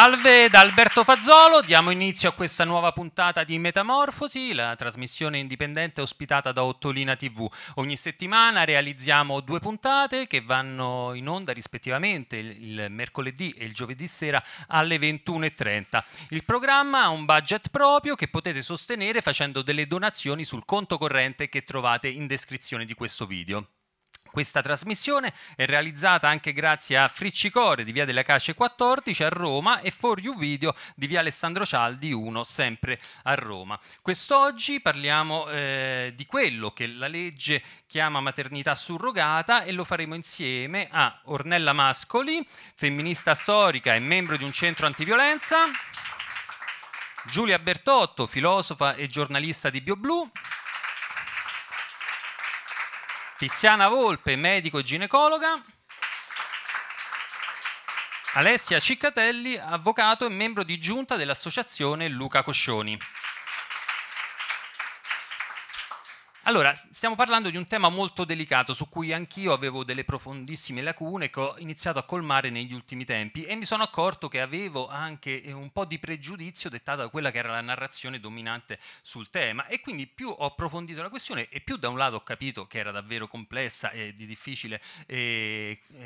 Salve da Alberto Fazzolo, diamo inizio a questa nuova puntata di Metamorfosi, la trasmissione indipendente ospitata da Ottolina TV. Ogni settimana realizziamo due puntate che vanno in onda rispettivamente il mercoledì e il giovedì sera alle 21.30. Il programma ha un budget proprio che potete sostenere facendo delle donazioni sul conto corrente che trovate in descrizione di questo video. Questa trasmissione è realizzata anche grazie a Friccicore di Via delle Acace 14 a Roma e For You Video di Via Alessandro Cialdi 1 sempre a Roma. Quest'oggi parliamo eh, di quello che la legge chiama maternità surrogata e lo faremo insieme a Ornella Mascoli, femminista storica e membro di un centro antiviolenza, Giulia Bertotto, filosofa e giornalista di BioBlu, Tiziana Volpe, medico e ginecologa. Alessia Ciccatelli, avvocato e membro di giunta dell'associazione Luca Coscioni. Allora, stiamo parlando di un tema molto delicato su cui anch'io avevo delle profondissime lacune che ho iniziato a colmare negli ultimi tempi e mi sono accorto che avevo anche eh, un po' di pregiudizio dettato da quella che era la narrazione dominante sul tema e quindi più ho approfondito la questione e più da un lato ho capito che era davvero complessa e di difficile e, eh, e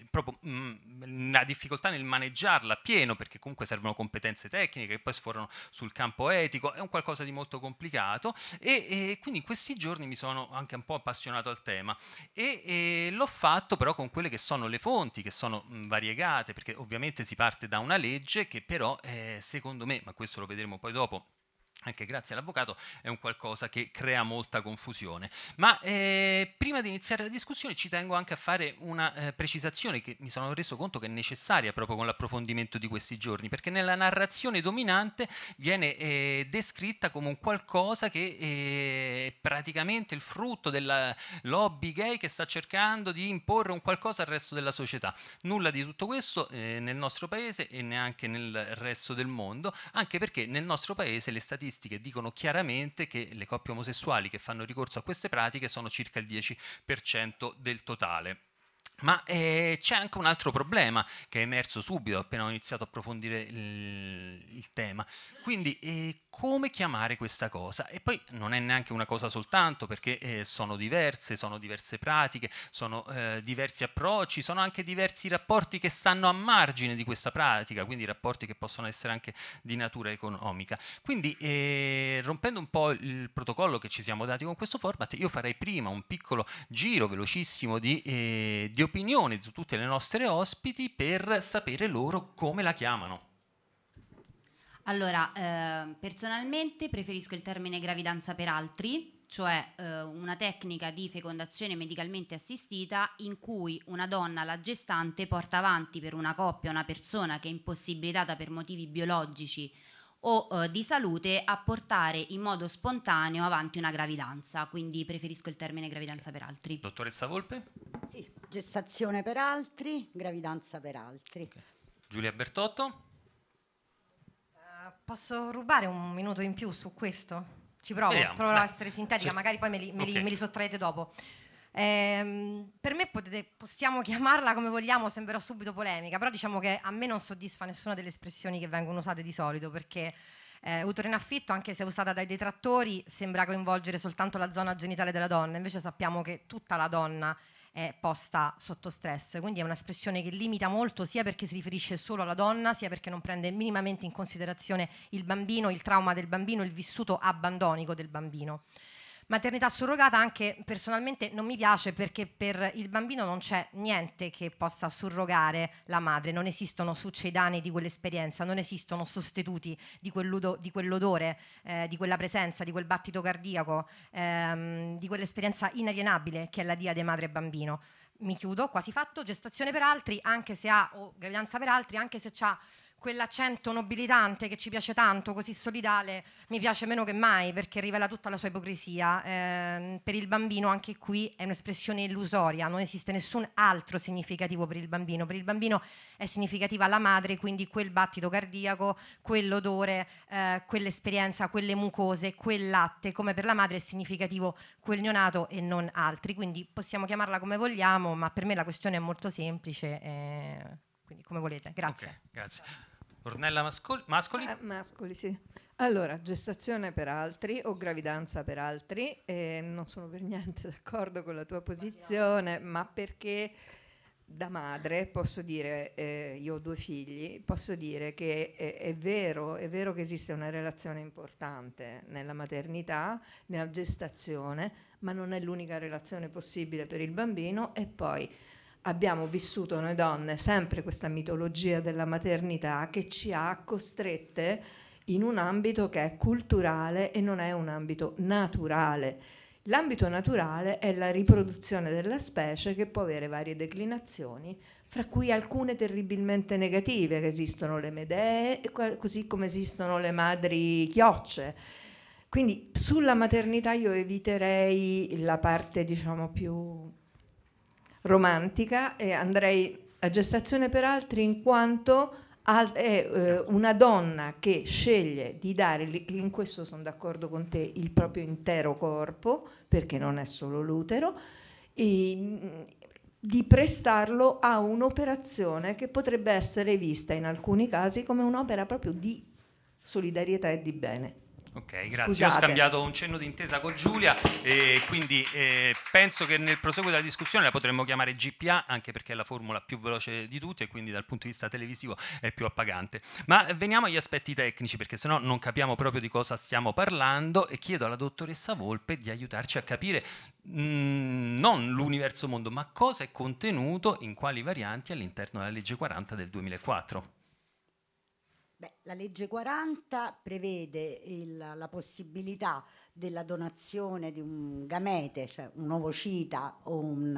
eh, proprio mh, mm, una difficoltà nel maneggiarla pieno perché comunque servono competenze tecniche che poi sforano sul campo etico, è un qualcosa di molto complicato e, e quindi in questi giorni mi sono anche un po' appassionato al tema e, e l'ho fatto però con quelle che sono le fonti, che sono mh, variegate, perché ovviamente si parte da una legge che però eh, secondo me, ma questo lo vedremo poi dopo, anche grazie all'avvocato, è un qualcosa che crea molta confusione. Ma eh, prima di iniziare la discussione ci tengo anche a fare una eh, precisazione che mi sono reso conto che è necessaria proprio con l'approfondimento di questi giorni, perché nella narrazione dominante viene eh, descritta come un qualcosa che eh, è praticamente il frutto della lobby gay che sta cercando di imporre un qualcosa al resto della società. Nulla di tutto questo eh, nel nostro paese e neanche nel resto del mondo, anche perché nel nostro paese le statistiche statistiche dicono chiaramente che le coppie omosessuali che fanno ricorso a queste pratiche sono circa il 10% del totale. Ma eh, c'è anche un altro problema che è emerso subito appena ho iniziato a approfondire il, il tema. Quindi eh, come chiamare questa cosa? E poi non è neanche una cosa soltanto perché eh, sono diverse, sono diverse pratiche, sono eh, diversi approcci, sono anche diversi rapporti che stanno a margine di questa pratica, quindi rapporti che possono essere anche di natura economica. Quindi eh, rompendo un po' il protocollo che ci siamo dati con questo format, io farei prima un piccolo giro velocissimo di, eh, di opinioni di tutte le nostre ospiti per sapere loro come la chiamano. Allora, eh, personalmente preferisco il termine gravidanza per altri, cioè eh, una tecnica di fecondazione medicalmente assistita in cui una donna, la gestante, porta avanti per una coppia una persona che è impossibilitata per motivi biologici o eh, di salute a portare in modo spontaneo avanti una gravidanza, quindi preferisco il termine gravidanza per altri. Dottoressa Volpe? Sì. Gestazione per altri, gravidanza per altri. Okay. Giulia Bertotto. Uh, posso rubare un minuto in più su questo? Ci provo, Vediamo. provo a essere sintetica, cioè, magari poi me li, me okay. me li sottraete dopo. Eh, per me potete, possiamo chiamarla come vogliamo, sembrerò subito polemica, però diciamo che a me non soddisfa nessuna delle espressioni che vengono usate di solito, perché eh, utero in affitto, anche se usata dai detrattori, sembra coinvolgere soltanto la zona genitale della donna, invece sappiamo che tutta la donna eh, posta sotto stress. Quindi è un'espressione che limita molto sia perché si riferisce solo alla donna, sia perché non prende minimamente in considerazione il bambino, il trauma del bambino, il vissuto abbandonico del bambino. Maternità surrogata anche personalmente non mi piace perché per il bambino non c'è niente che possa surrogare la madre, non esistono succedanei di quell'esperienza, non esistono sostituti di, di quell'odore, eh, di quella presenza, di quel battito cardiaco, ehm, di quell'esperienza inalienabile che è la dia di madre e bambino mi chiudo, quasi fatto, gestazione per altri, anche se ha, o gravidanza per altri, anche se ha quell'accento nobilitante che ci piace tanto, così solidale, mi piace meno che mai perché rivela tutta la sua ipocrisia. Eh, per il bambino anche qui è un'espressione illusoria, non esiste nessun altro significativo per il bambino. Per il bambino è significativa la madre, quindi quel battito cardiaco, quell'odore, eh, quell'esperienza, quelle mucose, quel latte, come per la madre è significativo quel neonato e non altri. Quindi possiamo chiamarla come vogliamo, ma per me la questione è molto semplice. Eh, quindi come volete, grazie. Okay, grazie. Ornella Mascoli? Mascoli? Ah, eh, mascoli, sì. Allora, gestazione per altri o gravidanza per altri, eh, non sono per niente d'accordo con la tua posizione, ma perché da madre posso dire, eh, io ho due figli, posso dire che è, è, vero, è vero che esiste una relazione importante nella maternità, nella gestazione, ma non è l'unica relazione possibile per il bambino e poi abbiamo vissuto noi donne sempre questa mitologia della maternità che ci ha costrette in un ambito che è culturale e non è un ambito naturale. L'ambito naturale è la riproduzione della specie che può avere varie declinazioni, fra cui alcune terribilmente negative, che esistono le medee, così come esistono le madri chiocce. Quindi sulla maternità io eviterei la parte diciamo più romantica e andrei a gestazione per altri in quanto è eh, una donna che sceglie di dare, in questo sono d'accordo con te, il proprio intero corpo, perché non è solo l'utero, e, mm, di prestarlo a un'operazione che potrebbe essere vista in alcuni casi come un'opera proprio di solidarietà e di bene. Ok, grazie. Scusate. Io ho scambiato un cenno d'intesa con Giulia e quindi eh, penso che nel proseguo della discussione la potremmo chiamare GPA anche perché è la formula più veloce di tutti e quindi dal punto di vista televisivo è più appagante. Ma veniamo agli aspetti tecnici perché sennò non capiamo proprio di cosa stiamo parlando e chiedo alla dottoressa Volpe di aiutarci a capire mh, mm, non l'universo mondo ma cosa è contenuto in quali varianti all'interno della legge 40 del 2004. Beh, la legge 40 prevede il, la possibilità della donazione di un gamete, cioè un ovocita o, un,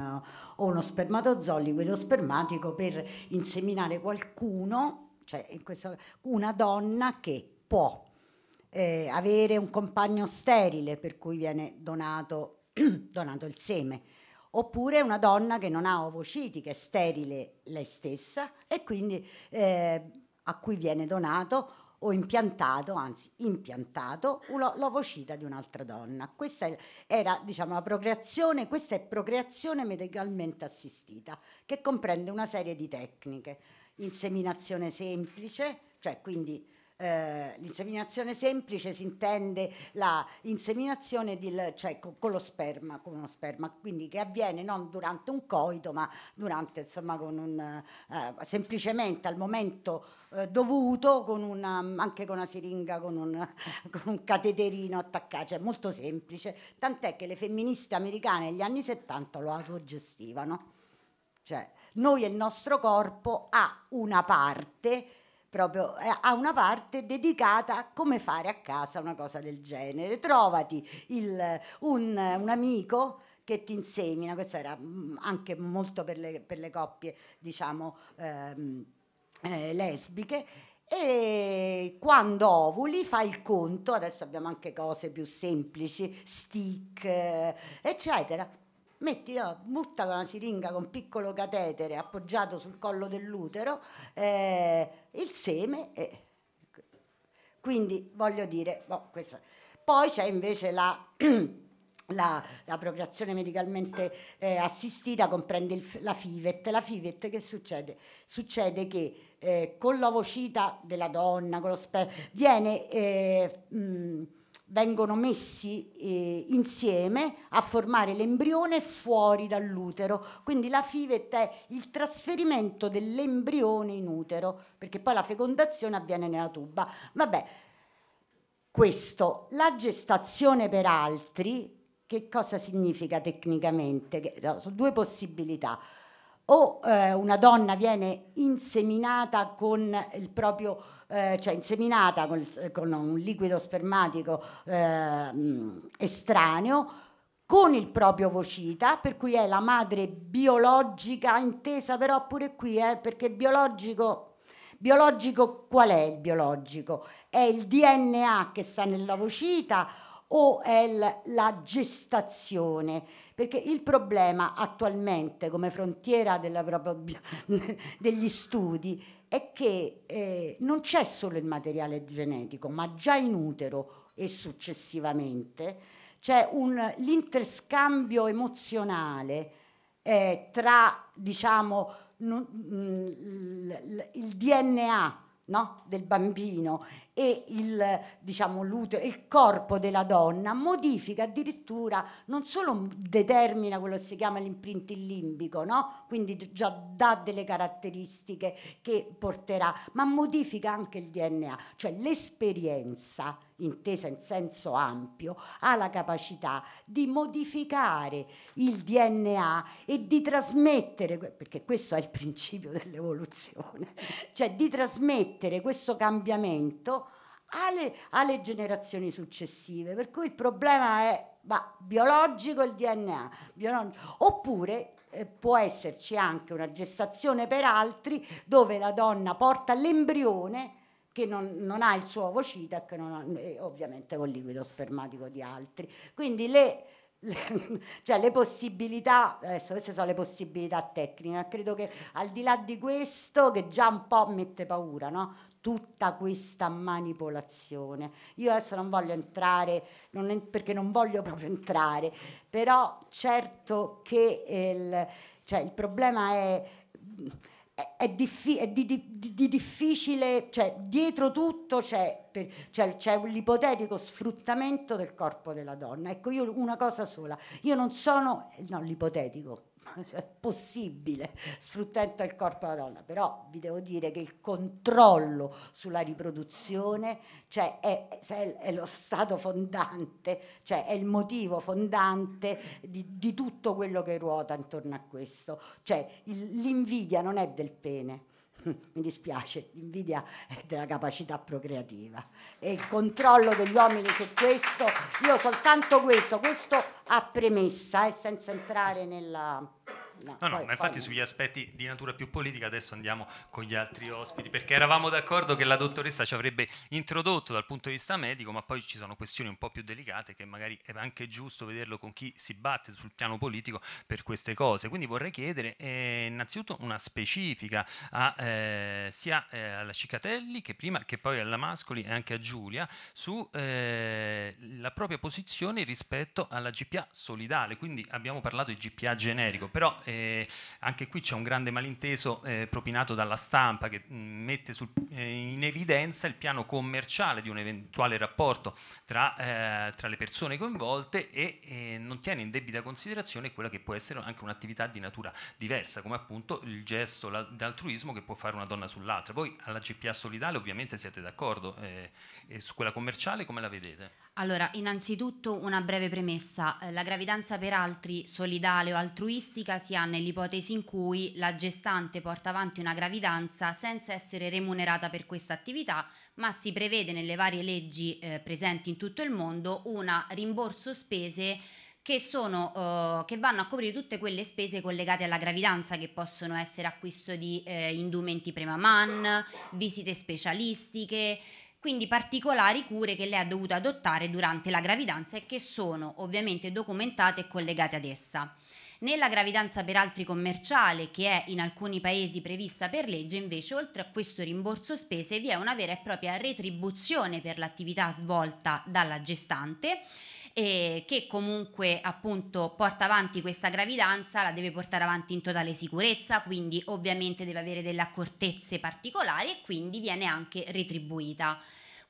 o uno spermatozoo, liquido spermatico, per inseminare qualcuno, cioè in questo, una donna che può eh, avere un compagno sterile per cui viene donato, donato il seme oppure una donna che non ha ovociti, che è sterile lei stessa e quindi eh, a cui viene donato o impiantato, anzi impiantato, l'ovocita di un'altra donna. Questa era diciamo, la procreazione, questa è procreazione medicalmente assistita, che comprende una serie di tecniche, inseminazione semplice, cioè quindi eh, l'inseminazione semplice si intende la inseminazione del, cioè, con, con, lo sperma, con uno sperma, quindi che avviene non durante un coito, ma durante, insomma, con un, eh, semplicemente al momento eh, dovuto, con una, anche con una siringa, con un, con un cateterino attaccato, cioè molto semplice, tant'è che le femministe americane negli anni 70 lo autogestivano. Cioè, noi e il nostro corpo ha una parte proprio eh, ha una parte dedicata a come fare a casa una cosa del genere. Trovati il, un, un amico che ti insemina, questo era mm, anche molto per le, per le coppie, diciamo, ehm, eh, lesbiche. E quando ovuli fa il conto, adesso abbiamo anche cose più semplici, stick, eh, eccetera metti, no, butta una siringa con piccolo catetere appoggiato sul collo dell'utero eh, il seme e quindi voglio dire boh, poi c'è invece la La, la, procreazione medicalmente eh, assistita comprende il, la FIVET. La FIVET che succede? Succede che eh, con l'ovocita della donna, con lo sperma, viene... Eh, mh, vengono messi eh, insieme a formare l'embrione fuori dall'utero. Quindi la FIVET è il trasferimento dell'embrione in utero, perché poi la fecondazione avviene nella tuba. Vabbè, questo, la gestazione per altri, che cosa significa tecnicamente? Che, no, sono due possibilità o eh, una donna viene inseminata con il proprio eh, cioè inseminata con, con, un liquido spermatico eh, estraneo con il proprio vocita, per cui è la madre biologica, intesa però pure qui, eh, perché biologico, biologico qual è il biologico? È il DNA che sta nella vocita o è il, la gestazione? perché il problema attualmente come frontiera della, degli studi è che eh, non c'è solo il materiale genetico, ma già in utero e successivamente c'è un, l'interscambio emozionale eh, tra diciamo, non, mh, mm, l, l, il DNA no? del bambino e il, diciamo, il corpo della donna modifica addirittura, non solo determina quello che si chiama l'imprint limbico, no? quindi già dà delle caratteristiche che porterà, ma modifica anche il DNA, cioè l'esperienza intesa in senso ampio, ha la capacità di modificare il DNA e di trasmettere, perché questo è il principio dell'evoluzione, cioè di trasmettere questo cambiamento alle, alle generazioni successive. Per cui il problema è ma, biologico il DNA, biologico, oppure eh, può esserci anche una gestazione per altri dove la donna porta l'embrione che non, non, ha il suo ovocita e che ovviamente col liquido spermatico di altri. Quindi le, le, cioè le possibilità, adesso queste sono le possibilità tecniche, credo che al di là di questo che già un po' mette paura, no? tutta questa manipolazione. Io adesso non voglio entrare, non en- perché non voglio proprio entrare, però certo che il, cioè il problema è è, diffi- è di, di, di, difficile, cioè dietro tutto c'è, per, cioè, c'è l'ipotetico sfruttamento del corpo della donna. Ecco, io una cosa sola, io non sono, no, l'ipotetico, Cioè, è possibile sfruttando il corpo della donna, però vi devo dire che il controllo sulla riproduzione cioè, è, è, lo stato fondante, cioè, è il motivo fondante di, di, tutto quello che ruota intorno a questo. Cioè, l'invidia non è del pene, mi dispiace, l'invidia è della capacità procreativa e il controllo degli uomini su questo, io soltanto questo, questo a premessa e eh, senza entrare nella No, no, poi, ma infatti poi... sugli aspetti di natura più politica adesso andiamo con gli altri ospiti, perché eravamo d'accordo che la dottoressa ci avrebbe introdotto dal punto di vista medico, ma poi ci sono questioni un po' più delicate che magari è anche giusto vederlo con chi si batte sul piano politico per queste cose. Quindi vorrei chiedere eh, innanzitutto una specifica a, eh, sia eh, alla Cicatelli che prima che poi alla Mascoli e anche a Giulia sulla eh, propria posizione rispetto alla GPA solidale. Quindi abbiamo parlato di GPA generico, però... Eh, eh, anche qui c'è un grande malinteso eh, propinato dalla stampa che mh, mm, mette sul, eh, in evidenza il piano commerciale di un eventuale rapporto tra, eh, tra le persone coinvolte e eh, non tiene in debita considerazione quella che può essere anche un'attività di natura diversa, come appunto il gesto la, d'altruismo che può fare una donna sull'altra. Voi alla GPA solidale ovviamente siete d'accordo e su quella commerciale come la vedete? Allora, innanzitutto una breve premessa. La gravidanza per altri, solidale o altruistica, sia ha nell'ipotesi in cui la gestante porta avanti una gravidanza senza essere remunerata per questa attività, ma si prevede nelle varie leggi eh, presenti in tutto il mondo un rimborso spese che, sono, eh, che, vanno a coprire tutte quelle spese collegate alla gravidanza, che possono essere acquisto di eh, indumenti premaman, visite specialistiche, quindi particolari cure che lei ha dovuto adottare durante la gravidanza e che sono ovviamente documentate e collegate ad essa. Nella gravidanza per altri commerciale, che è in alcuni paesi prevista per legge, invece oltre a questo rimborso spese vi è una vera e propria retribuzione per l'attività svolta dalla gestante eh, che comunque appunto porta avanti questa gravidanza, la deve portare avanti in totale sicurezza, quindi ovviamente deve avere delle accortezze particolari e quindi viene anche retribuita.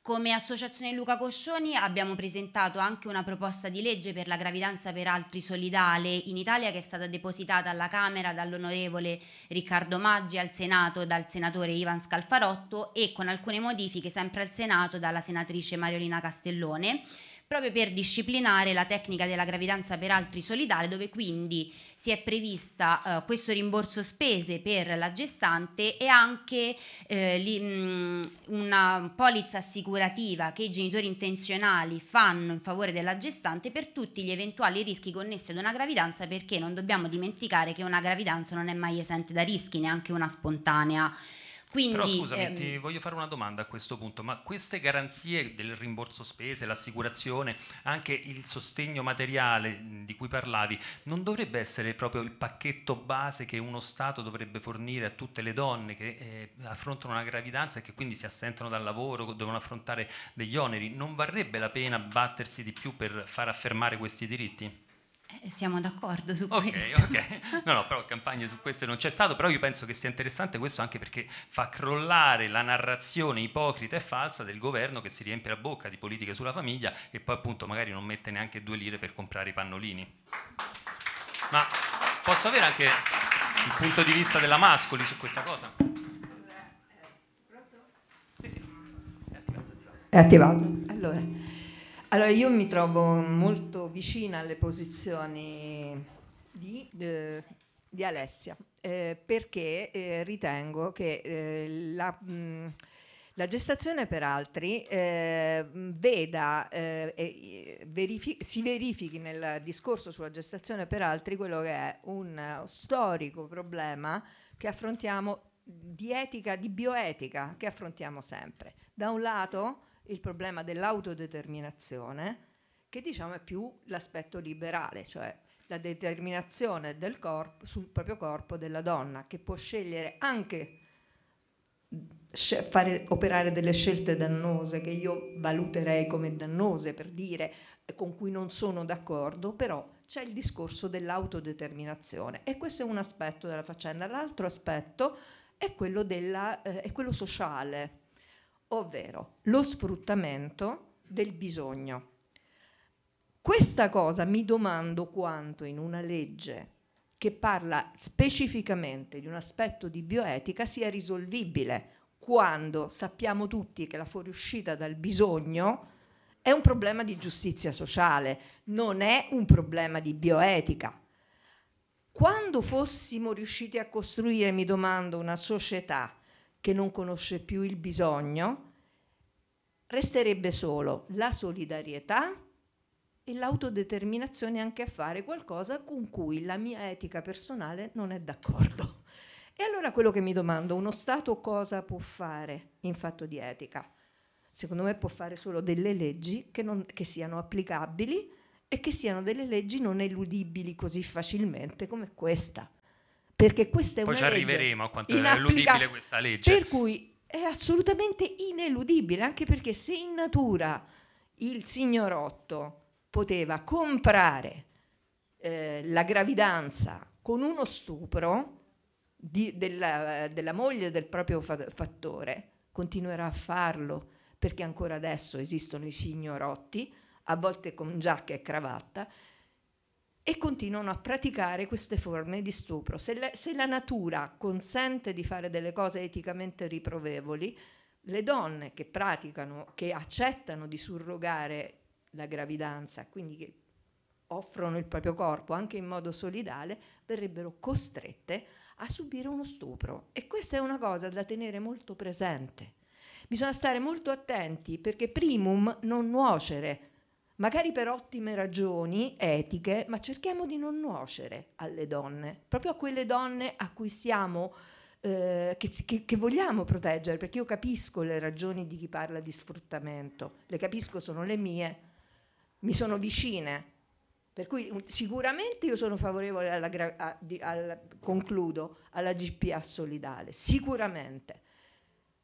Come Associazione Luca Coscioni abbiamo presentato anche una proposta di legge per la gravidanza per altri solidale in Italia che è stata depositata alla Camera dall'onorevole Riccardo Maggi, al Senato dal senatore Ivan Scalfarotto e con alcune modifiche sempre al Senato dalla senatrice Mariolina Castellone proprio per disciplinare la tecnica della gravidanza per altri solidale, dove quindi si è prevista eh, questo rimborso spese per la gestante e anche eh, li, mh, mm, una polizza assicurativa che i genitori intenzionali fanno in favore della gestante per tutti gli eventuali rischi connessi ad una gravidanza, perché non dobbiamo dimenticare che una gravidanza non è mai esente da rischi, neanche una spontanea. Quindi, Però scusami, ehm... ti voglio fare una domanda a questo punto, ma queste garanzie del rimborso spese, l'assicurazione, anche il sostegno materiale di cui parlavi, non dovrebbe essere proprio il pacchetto base che uno Stato dovrebbe fornire a tutte le donne che eh, affrontano una gravidanza e che quindi si assentano dal lavoro, devono affrontare degli oneri? Non varrebbe la pena battersi di più per far affermare questi diritti? Siamo d'accordo su okay, questo. Ok, No, no, però campagne su questo non c'è stato, però io penso che sia interessante questo anche perché fa crollare la narrazione ipocrita e falsa del governo che si riempie la bocca di politiche sulla famiglia e poi appunto magari non mette neanche due lire per comprare i pannolini. Ma posso avere anche il punto di vista della Mascoli su questa cosa? È attivato. Allora, allora io mi trovo molto vicina alle posizioni di, eh, di Alessia eh, perché eh, ritengo che eh, la, mh, la, gestazione per altri eh, veda, eh, verifi- si verifichi nel discorso sulla gestazione per altri quello che è un storico problema che affrontiamo di etica, di bioetica che affrontiamo sempre. Da un lato il problema dell'autodeterminazione, che diciamo è più l'aspetto liberale, cioè la determinazione del corpo, sul proprio corpo della donna, che può scegliere anche mm, fare, operare delle scelte dannose, che io valuterei come dannose per dire, con cui non sono d'accordo, però c'è il discorso dell'autodeterminazione e questo è un aspetto della faccenda. L'altro aspetto è quello, della, eh, è quello sociale, ovvero lo sfruttamento del bisogno. Questa cosa mi domando quanto in una legge che parla specificamente di un aspetto di bioetica sia risolvibile quando sappiamo tutti che la fuoriuscita dal bisogno è un problema di giustizia sociale, non è un problema di bioetica. Quando fossimo riusciti a costruire, mi domando, una società che non conosce più il bisogno, resterebbe solo la solidarietà e l'autodeterminazione anche a fare qualcosa con cui la mia etica personale non è d'accordo. E allora quello che mi domando, uno Stato cosa può fare in fatto di etica? Secondo me può fare solo delle leggi che, non, che siano applicabili e che siano delle leggi non eludibili così facilmente come questa perché questa è Poi una legge... Poi ci arriveremo a quanto è ineludibile questa legge. Per cui è assolutamente ineludibile, anche perché se in natura il signorotto poteva comprare eh, la gravidanza con uno stupro di, della, della, moglie del proprio fattore, continuerà a farlo perché ancora adesso esistono i signorotti, a volte con giacca e cravatta, e continuano a praticare queste forme di stupro. Se, le, se la natura consente di fare delle cose eticamente riprovevoli, le donne che praticano, che accettano di surrogare la gravidanza, quindi che offrono il proprio corpo anche in modo solidale, verrebbero costrette a subire uno stupro. E questa è una cosa da tenere molto presente. Bisogna stare molto attenti perché primum non nuocere, magari per ottime ragioni etiche, ma cerchiamo di non nuocere alle donne, proprio a quelle donne a cui siamo... Eh, che, che, che, vogliamo proteggere, perché io capisco le ragioni di chi parla di sfruttamento, le capisco, sono le mie, mi sono vicine. Per cui mm, sicuramente io sono favorevole alla, a, di, alla, concludo, alla GPA solidale, sicuramente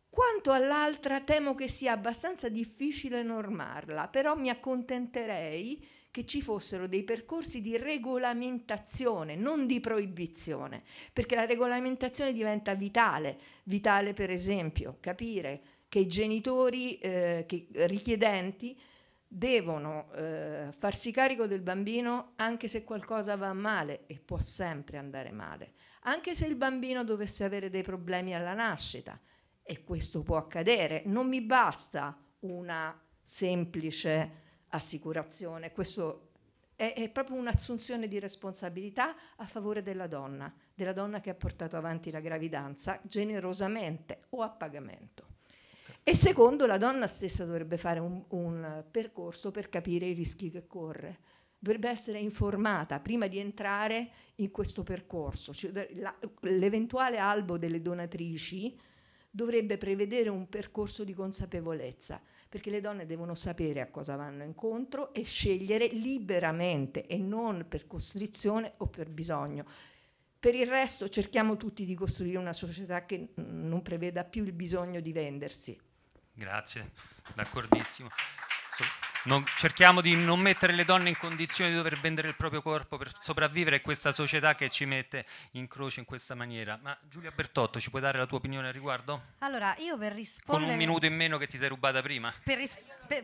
quanto all'altra temo che sia abbastanza difficile normarla, però mi accontenterei che ci fossero dei percorsi di regolamentazione, non di proibizione, perché la regolamentazione diventa vitale, vitale per esempio capire che i genitori eh, che richiedenti devono eh, farsi carico del bambino anche se qualcosa va male e può sempre andare male, anche se il bambino dovesse avere dei problemi alla nascita e questo può accadere, non mi basta una semplice assicurazione, questo è, è proprio un'assunzione di responsabilità a favore della donna, della donna che ha portato avanti la gravidanza generosamente o a pagamento. E secondo, la donna stessa dovrebbe fare un, un percorso per capire i rischi che corre dovrebbe essere informata prima di entrare in questo percorso. Cioè, l'eventuale albo delle donatrici dovrebbe prevedere un percorso di consapevolezza, perché le donne devono sapere a cosa vanno incontro e scegliere liberamente e non per costrizione o per bisogno. Per il resto cerchiamo tutti di costruire una società che non preveda più il bisogno di vendersi. Grazie, d'accordissimo. So non, cerchiamo di non mettere le donne in condizione di dover vendere il proprio corpo per sopravvivere a questa società che ci mette in croce in questa maniera. Ma Giulia Bertotto, ci puoi dare la tua opinione al riguardo? Allora, io per rispondere... Con un minuto in meno che ti sei rubata prima. Per ris-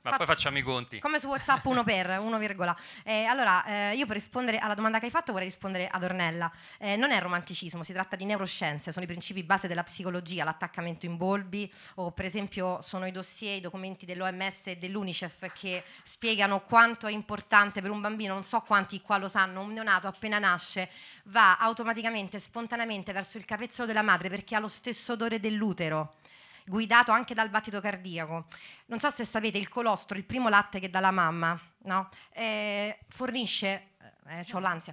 Ma poi facciamo i conti. Come su WhatsApp uno per, uno virgola. Eh, allora, eh, io per rispondere alla domanda che hai fatto vorrei rispondere ad Ornella. Eh, non è romanticismo, si tratta di neuroscienze, sono i principi base della psicologia, l'attaccamento in bolbi o per esempio sono i dossier, i documenti dell'OMS e dell'UNI dell'UNICEF che spiegano quanto è importante per un bambino, non so quanti qua lo sanno, un neonato appena nasce va automaticamente, spontaneamente verso il capezzolo della madre perché ha lo stesso odore dell'utero guidato anche dal battito cardiaco. Non so se sapete, il colostro, il primo latte che dà la mamma, no? eh, fornisce, eh, eh ho l'ansia,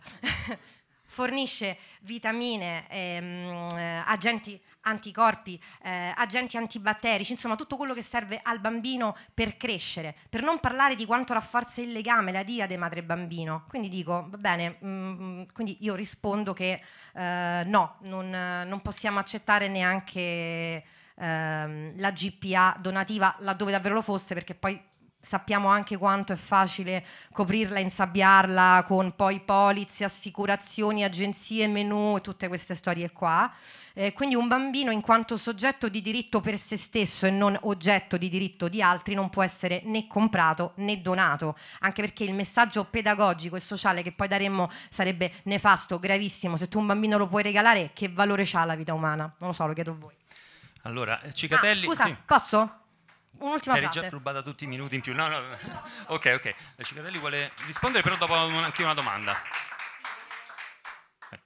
fornisce vitamine, ehm, eh, agenti anticorpi, eh, agenti antibatterici, insomma tutto quello che serve al bambino per crescere, per non parlare di quanto rafforza il legame, la diade madre-bambino. Quindi dico, va bene, mh, mm, mm, quindi io rispondo che eh, no, non, non, possiamo accettare neanche ehm, la GPA donativa laddove davvero lo fosse, perché poi sappiamo anche quanto è facile coprirla, insabbiarla con poi polizze, assicurazioni, agenzie, menu e tutte queste storie qua. Eh, quindi un bambino in quanto soggetto di diritto per se stesso e non oggetto di diritto di altri non può essere né comprato né donato, anche perché il messaggio pedagogico e sociale che poi daremmo sarebbe nefasto, gravissimo. Se tu un bambino lo puoi regalare, che valore ha la vita umana? Non lo so, lo chiedo a voi. Allora, eh, Cicatelli... Ah, scusa, sì. posso? Un'ultima Eri frase. già rubata tutti i minuti in più. No, no. ok, ok. La Cicatelli vuole rispondere, però dopo anche una domanda. Eh.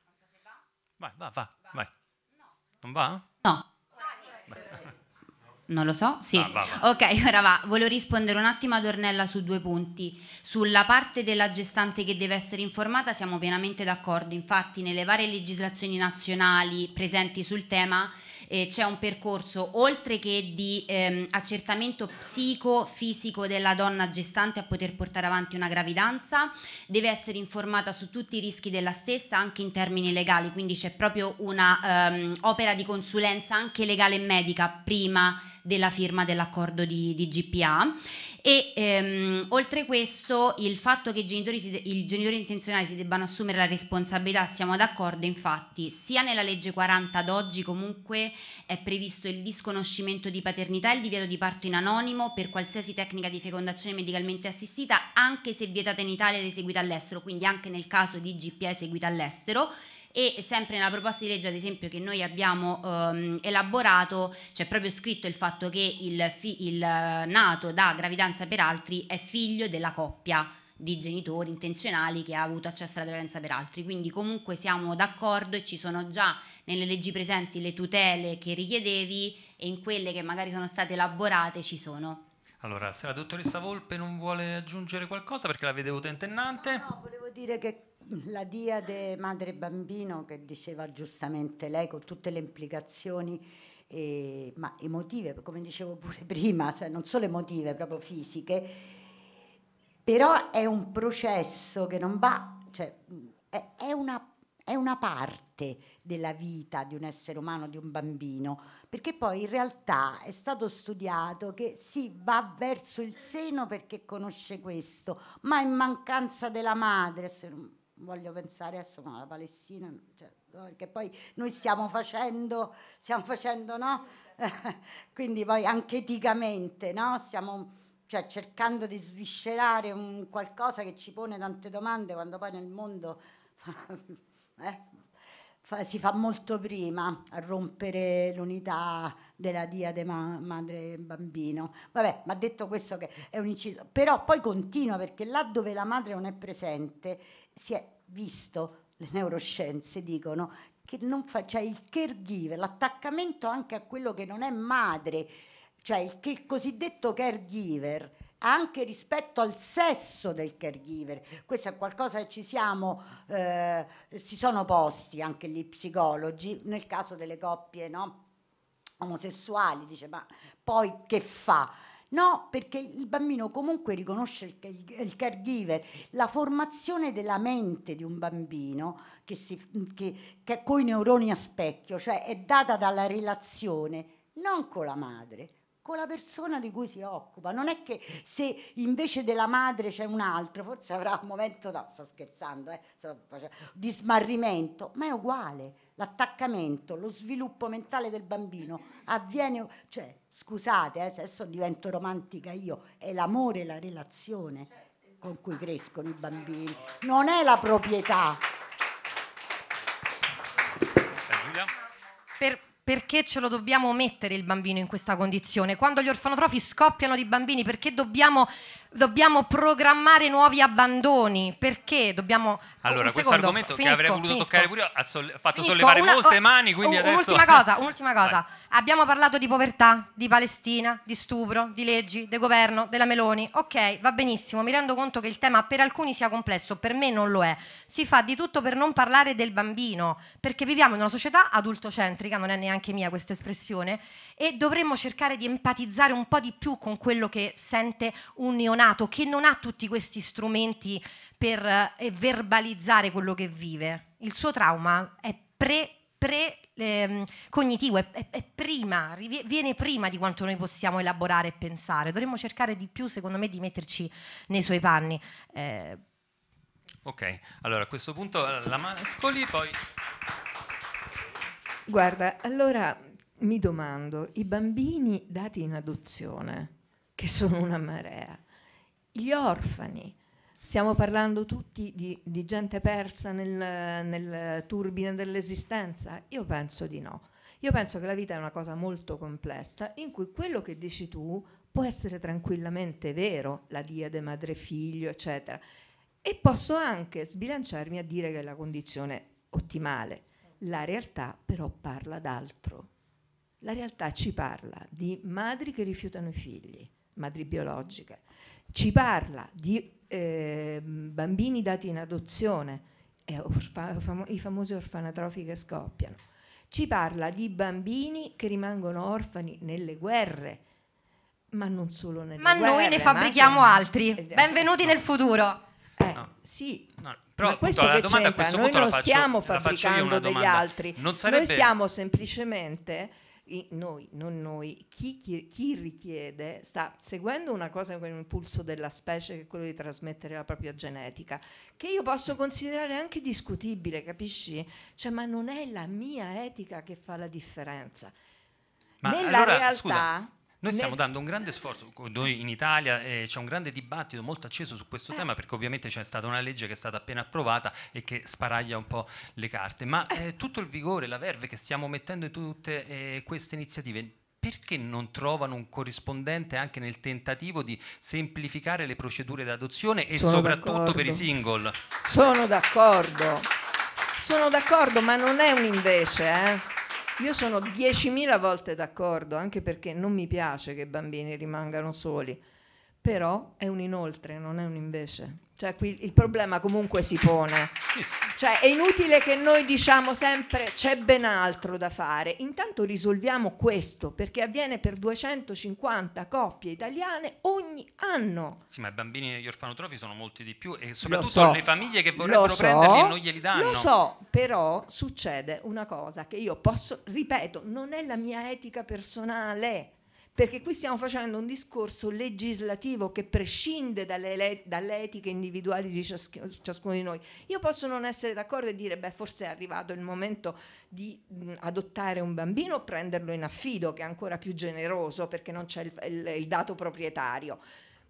Vai, va, va, vai. Non va? No. Non lo so, sì. Ah, va, va. Ok, ora va. Volevo rispondere un attimo ad Ornella su due punti. Sulla parte della gestante che deve essere informata siamo pienamente d'accordo. Infatti nelle varie legislazioni nazionali presenti sul tema eh, c'è un percorso oltre che di ehm, accertamento psicofisico della donna gestante a poter portare avanti una gravidanza, deve essere informata su tutti i rischi della stessa anche in termini legali, quindi c'è proprio un'opera ehm, di consulenza anche legale e medica prima della firma dell'accordo di, di GPA e ehm, oltre questo, il fatto che i genitori, si, i genitori intenzionali si debbano assumere la responsabilità, siamo d'accordo, infatti, sia nella legge 40 ad oggi comunque è previsto il disconoscimento di paternità e il divieto di parto in anonimo per qualsiasi tecnica di fecondazione medicalmente assistita, anche se vietata in Italia ed eseguita all'estero, quindi anche nel caso di GPA eseguita all'estero e sempre nella proposta di legge ad esempio che noi abbiamo ehm, elaborato c'è proprio scritto il fatto che il, il eh, nato da gravidanza per altri è figlio della coppia di genitori intenzionali che ha avuto accesso alla violenza per altri. Quindi comunque siamo d'accordo e ci sono già nelle leggi presenti le tutele che richiedevi e in quelle che magari sono state elaborate ci sono. Allora, se la dottoressa Volpe non vuole aggiungere qualcosa perché la vedevo tentennante. No, no volevo dire che la diade madre bambino che diceva giustamente lei con tutte le implicazioni eh, ma emotive, come dicevo pure prima, cioè non solo emotive, proprio fisiche, però è un processo che non va, cioè, è, è, una, è una parte della vita di un essere umano, di un bambino, perché poi in realtà è stato studiato che si va verso il seno perché conosce questo, ma in mancanza della madre, voglio pensare adesso alla Palestina, cioè, perché poi noi stiamo facendo, stiamo facendo no? Quindi poi anche eticamente no? stiamo cioè, cercando di sviscerare un qualcosa che ci pone tante domande quando poi nel mondo eh, fa, si fa molto prima a rompere l'unità della diade ma, madre bambino. Vabbè, ma detto questo che è un inciso, però poi continua perché là dove la madre non è presente si è visto, le neuroscienze dicono, che non fa, cioè il caregiver, l'attaccamento anche a quello che non è madre, cioè il, il cosiddetto caregiver anche rispetto al sesso del caregiver. Questo è qualcosa che ci siamo, eh, si sono posti anche gli psicologi nel caso delle coppie no? omosessuali, dice ma poi che fa? No, perché il bambino comunque riconosce il, caregiver, la formazione della mente di un bambino che, si, che, che ha coi neuroni a specchio, cioè è data dalla relazione, non con la madre, con la persona di cui si occupa. Non è che se invece della madre c'è un altro, forse avrà un momento, no, sto scherzando, eh, sto facendo, di smarrimento, ma è uguale. L'attaccamento, lo sviluppo mentale del bambino avviene, cioè, scusate, eh, adesso divento romantica io, è l'amore, la relazione con cui crescono i bambini, non è la proprietà. Per, perché ce lo dobbiamo mettere il bambino in questa condizione? Quando gli orfanotrofi scoppiano di bambini, perché dobbiamo dobbiamo programmare nuovi abbandoni perché dobbiamo allora questo argomento finisco, che avrei voluto finisco, toccare pure io ha sol fatto finisco, sollevare una, molte mani quindi un, adesso un'ultima cosa, un'ultima cosa. abbiamo parlato di povertà di Palestina di stupro di leggi del governo della Meloni ok va benissimo mi rendo conto che il tema per alcuni sia complesso per me non lo è si fa di tutto per non parlare del bambino perché viviamo in una società adultocentrica non è neanche mia questa espressione e dovremmo cercare di empatizzare un po' di più con quello che sente un neonato neonato che non ha tutti questi strumenti per eh, verbalizzare quello che vive. Il suo trauma è pre, pre eh, cognitivo, è, è, è prima, viene prima di quanto noi possiamo elaborare e pensare. Dovremmo cercare di più, secondo me, di metterci nei suoi panni. Eh. Ok, allora a questo punto la Mascoli poi... Guarda, allora mi domando, i bambini dati in adozione, che sono una marea, gli orfani. Stiamo parlando tutti di, di gente persa nel, nel turbine dell'esistenza? Io penso di no. Io penso che la vita è una cosa molto complessa in cui quello che dici tu può essere tranquillamente vero, la diade madre figlio, eccetera. E posso anche sbilanciarmi a dire che è la condizione ottimale. La realtà però parla d'altro. La realtà ci parla di madri che rifiutano i figli, madri biologiche, ci parla di eh, bambini dati in adozione, eh, fam i famosi orfanatrofi che scoppiano, ci parla di bambini che rimangono orfani nelle guerre, ma non solo nelle ma guerre. Ma noi ne fabbrichiamo anche... altri. Eh, Benvenuti no. Ecco. nel futuro. Eh, no. Sì. No. Però, ma questo appunto, che c'entra, noi non faccio, stiamo fabbricando degli altri, sarebbe... noi siamo semplicemente noi, non noi, chi, chi, chi, richiede sta seguendo una cosa con un impulso della specie che è quello di trasmettere la propria genetica, che io posso considerare anche discutibile, capisci? Cioè, ma non è la mia etica che fa la differenza. Ma Nella allora, realtà... Scusa noi stiamo dando un grande sforzo, noi in Italia eh, c'è un grande dibattito molto acceso su questo eh. tema perché ovviamente c'è stata una legge che è stata appena approvata e che sparaglia un po' le carte, ma eh, eh tutto il vigore, la verve che stiamo mettendo in tutte eh, queste iniziative perché non trovano un corrispondente anche nel tentativo di semplificare le procedure d'adozione e Sono soprattutto per i single? Sono d'accordo. Sono d'accordo, ma non è un invece, eh? Io sono 10.000 volte d'accordo, anche perché non mi piace che i bambini rimangano soli, però è un inoltre, non è un invece. Cioè, qui il problema comunque si pone. Cioè, è inutile che noi diciamo sempre c'è ben altro da fare. Intanto risolviamo questo, perché avviene per 250 coppie italiane ogni anno. Sì, ma i bambini negli orfanotrofi sono molti di più e soprattutto so, le famiglie che vorrebbero so, prenderli e non glieli danno. Lo so, però succede una cosa che io posso, ripeto, non è la mia etica personale perché qui stiamo facendo un discorso legislativo che prescinde dalle, dalle etiche individuali di ciasc ciascuno di noi. Io posso non essere d'accordo e dire, beh, forse è arrivato il momento di mh, adottare un bambino o prenderlo in affido, che è ancora più generoso perché non c'è il, il, il dato proprietario.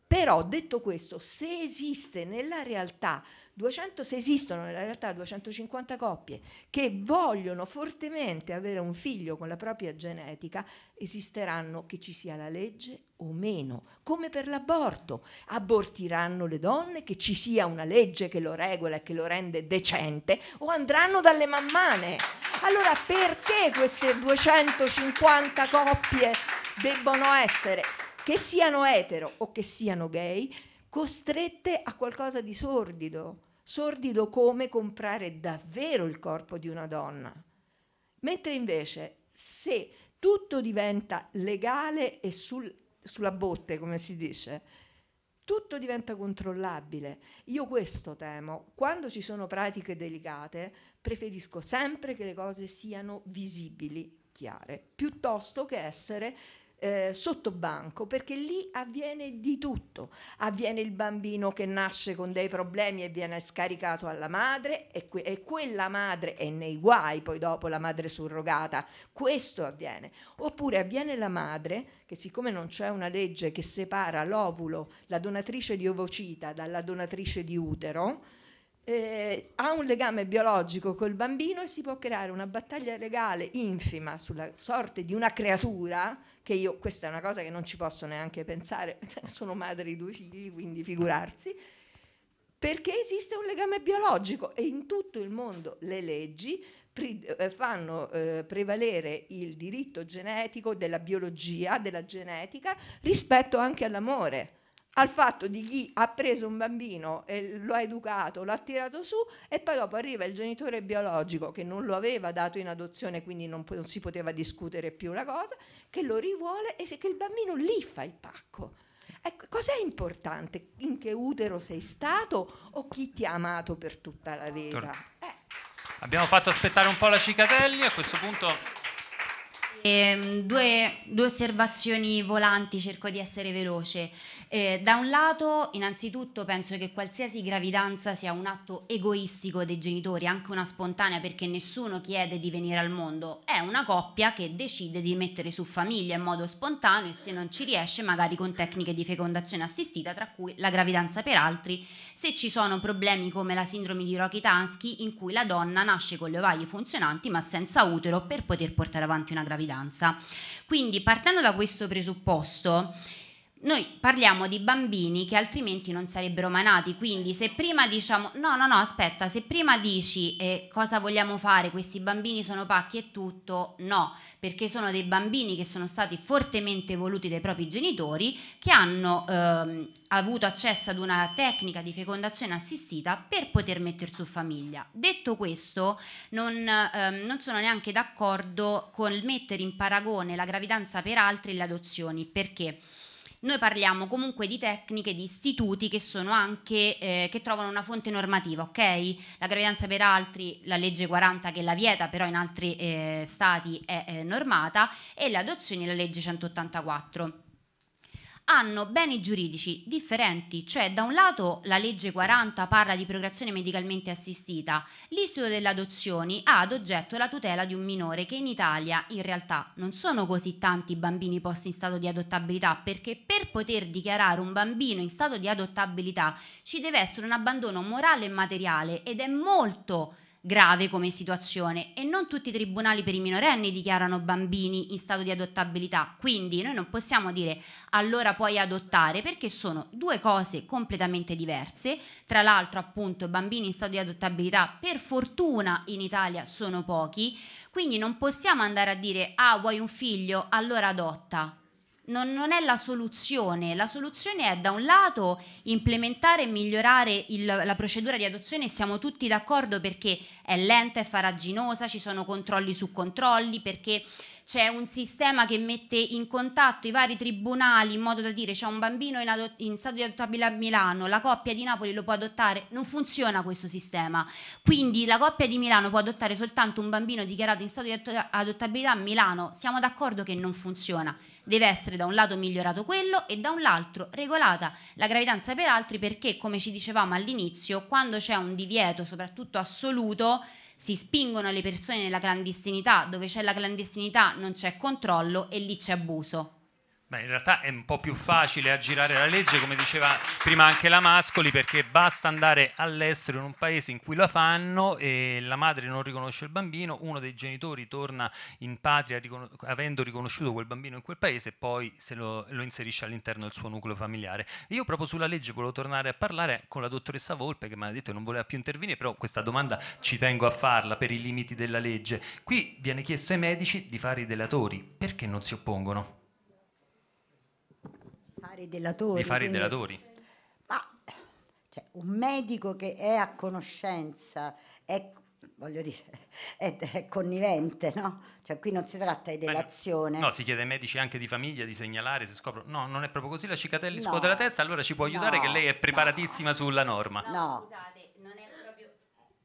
Però detto questo, se esiste nella realtà 200, se esistono nella realtà 250 coppie che vogliono fortemente avere un figlio con la propria genetica, esisteranno che ci sia la legge o meno, come per l'aborto. Abortiranno le donne, che ci sia una legge che lo regola e che lo rende decente, o andranno dalle mammane. Allora perché queste 250 coppie debbono essere, che siano etero o che siano gay, costrette a qualcosa di sordido? sordido come comprare davvero il corpo di una donna. Mentre invece se tutto diventa legale e sul, sulla botte, come si dice, tutto diventa controllabile. Io questo temo. Quando ci sono pratiche delicate, preferisco sempre che le cose siano visibili, chiare, piuttosto che essere eh, sottobanco perché lì avviene di tutto. Avviene il bambino che nasce con dei problemi e viene scaricato alla madre e, que- e quella madre è nei guai poi dopo la madre surrogata. Questo avviene. Oppure avviene la madre che siccome non c'è una legge che separa l'ovulo, la donatrice di ovocita dalla donatrice di utero, eh, ha un legame biologico col bambino e si può creare una battaglia legale infima sulla sorte di una creatura che io, questa è una cosa che non ci posso neanche pensare, sono madre di due figli, quindi figurarsi, perché esiste un legame biologico e in tutto il mondo le leggi eh, fanno eh, prevalere il diritto genetico della biologia, della genetica rispetto anche all'amore al fatto di chi ha preso un bambino e lo ha educato, lo ha tirato su e poi dopo arriva il genitore biologico che non lo aveva dato in adozione, quindi non, non si poteva discutere più la cosa, che lo rivuole e che il bambino lì fa il pacco. Ecco, cos'è importante? In che utero sei stato o chi ti ha amato per tutta la vita? Eh. Abbiamo fatto aspettare un po' la Cicatelli, a questo punto... Eh, due, due osservazioni volanti, cerco di essere veloce. Eh, da un lato, innanzitutto, penso che qualsiasi gravidanza sia un atto egoistico dei genitori, anche una spontanea, perché nessuno chiede di venire al mondo. È una coppia che decide di mettere su famiglia in modo spontaneo e se non ci riesce, magari con tecniche di fecondazione assistita, tra cui la gravidanza per altri, se ci sono problemi come la sindrome di Rocky Tansky, in cui la donna nasce con le ovaie funzionanti ma senza utero per poter portare avanti una gravidanza. Quindi, partendo da questo presupposto, noi parliamo di bambini che altrimenti non sarebbero mai nati, quindi se prima diciamo no, no, no, aspetta, se prima dici eh, cosa vogliamo fare, questi bambini sono pacchi e tutto, no, perché sono dei bambini che sono stati fortemente voluti dai propri genitori, che hanno ehm, avuto accesso ad una tecnica di fecondazione assistita per poter mettere su famiglia. Detto questo, non, ehm, non sono neanche d'accordo con mettere in paragone la gravidanza per altri e le adozioni, perché? noi parliamo comunque di tecniche, di istituti che sono anche, eh, che trovano una fonte normativa, ok? La gravidanza per altri, la legge 40 che la vieta, però in altri eh, stati è, è eh, normata, e le adozioni, la legge 184 hanno beni giuridici differenti, cioè da un lato la legge 40 parla di procreazione medicalmente assistita, l'istituto delle adozioni ha ad oggetto la tutela di un minore che in Italia in realtà non sono così tanti i bambini posti in stato di adottabilità perché per poter dichiarare un bambino in stato di adottabilità ci deve essere un abbandono morale e materiale ed è molto grave come situazione e non tutti i tribunali per i minorenni dichiarano bambini in stato di adottabilità, quindi noi non possiamo dire allora puoi adottare perché sono due cose completamente diverse, tra l'altro appunto bambini in stato di adottabilità per fortuna in Italia sono pochi, quindi non possiamo andare a dire ah vuoi un figlio allora adotta, non, non, è la soluzione. La soluzione è da un lato implementare e migliorare il, la procedura di adozione, siamo tutti d'accordo perché è lenta, è faraginosa, ci sono controlli su controlli, perché c'è un sistema che mette in contatto i vari tribunali in modo da dire c'è un bambino in, adott- in stato di adottabilità a Milano, la coppia di Napoli lo può adottare, non funziona questo sistema. Quindi la coppia di Milano può adottare soltanto un bambino dichiarato in stato di adottabilità a Milano, siamo d'accordo che non funziona. Deve essere da un lato migliorato quello e da un altro regolata la gravidanza per altri perché, come ci dicevamo all'inizio, quando c'è un divieto, soprattutto assoluto, si spingono le persone nella clandestinità, dove c'è la clandestinità non c'è controllo e lì c'è abuso. Beh, in realtà è un po' più facile aggirare la legge, come diceva prima anche la Mascoli, perché basta andare all'estero in un paese in cui la fanno e la madre non riconosce il bambino, uno dei genitori torna in patria ricon avendo riconosciuto quel bambino in quel paese e poi lo, lo, inserisce all'interno del suo nucleo familiare. Io proprio sulla legge volevo tornare a parlare con la dottoressa Volpe che mi ha detto che non voleva più intervenire, però questa domanda ci tengo a farla per i limiti della legge. Qui viene chiesto ai medici di fare i delatori, perché non si oppongono? fare i delatori. Di fare i delatori. Ma cioè, un medico che è a conoscenza, è, voglio dire, è, è connivente, no? Cioè qui non si tratta di delazione. Beh, no, si chiede ai medici anche di famiglia di segnalare se scoprono. No, non è proprio così, la Cicatelli no. scuote la testa, allora ci può aiutare no, che lei è preparatissima no. sulla norma. No, scusate, non è proprio...